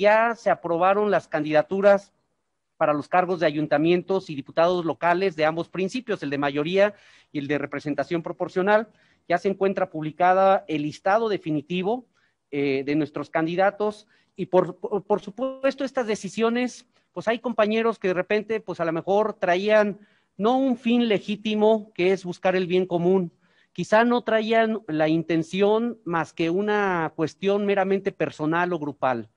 ya se aprobaron las candidaturas para los cargos de ayuntamientos y diputados locales de ambos principios, el de mayoría y el de representación proporcional. Ya se encuentra publicada el listado definitivo eh, de nuestros candidatos y por, supuesto estas decisiones, pues hay compañeros que de repente, pues a lo mejor traían no un fin legítimo que es buscar el bien común, quizá no traían la intención más que una cuestión meramente personal o grupal.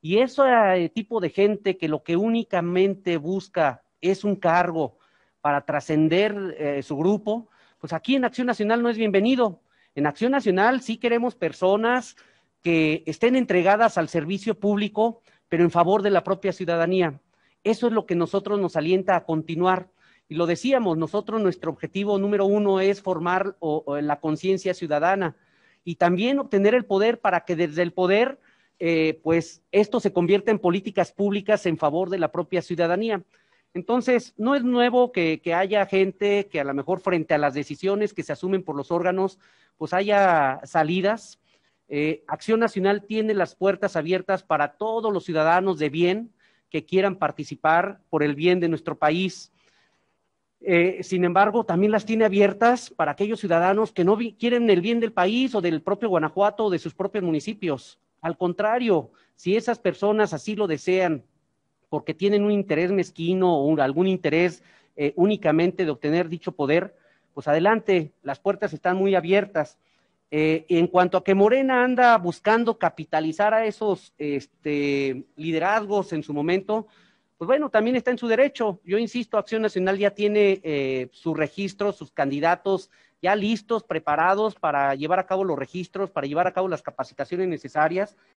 Y ese eh, tipo de gente que lo que únicamente busca es un cargo para trascender eh, su grupo, pues aquí en Acción Nacional no es bienvenido. En Acción Nacional sí queremos personas que estén entregadas al servicio público, pero en favor de la propia ciudadanía. Eso es lo que nosotros nos alienta a continuar. Y lo decíamos, nosotros nuestro objetivo número uno es formar la conciencia ciudadana y también obtener el poder para que desde el poder eh, pues esto se convierte en políticas públicas en favor de la propia ciudadanía. Entonces, no es nuevo que, haya gente que a lo mejor frente a las decisiones que se asumen por los órganos, pues haya salidas. Eh, Acción Nacional tiene las puertas abiertas para todos los ciudadanos de bien que quieran participar por el bien de nuestro país. Eh, sin embargo, también las tiene abiertas para aquellos ciudadanos que no quieren el bien del país o del propio Guanajuato o de sus propios municipios. Al contrario, si esas personas así lo desean, porque tienen un interés mezquino o algún interés eh, únicamente de obtener dicho poder, pues adelante, las puertas están muy abiertas. Eh, en cuanto a que Morena anda buscando capitalizar a esos este, liderazgos en su momento, pues bueno, también está en su derecho. Yo insisto, Acción Nacional ya tiene eh, sus registros, sus candidatos ya listos, preparados para llevar a cabo los registros, para llevar a cabo las capacitaciones necesarias.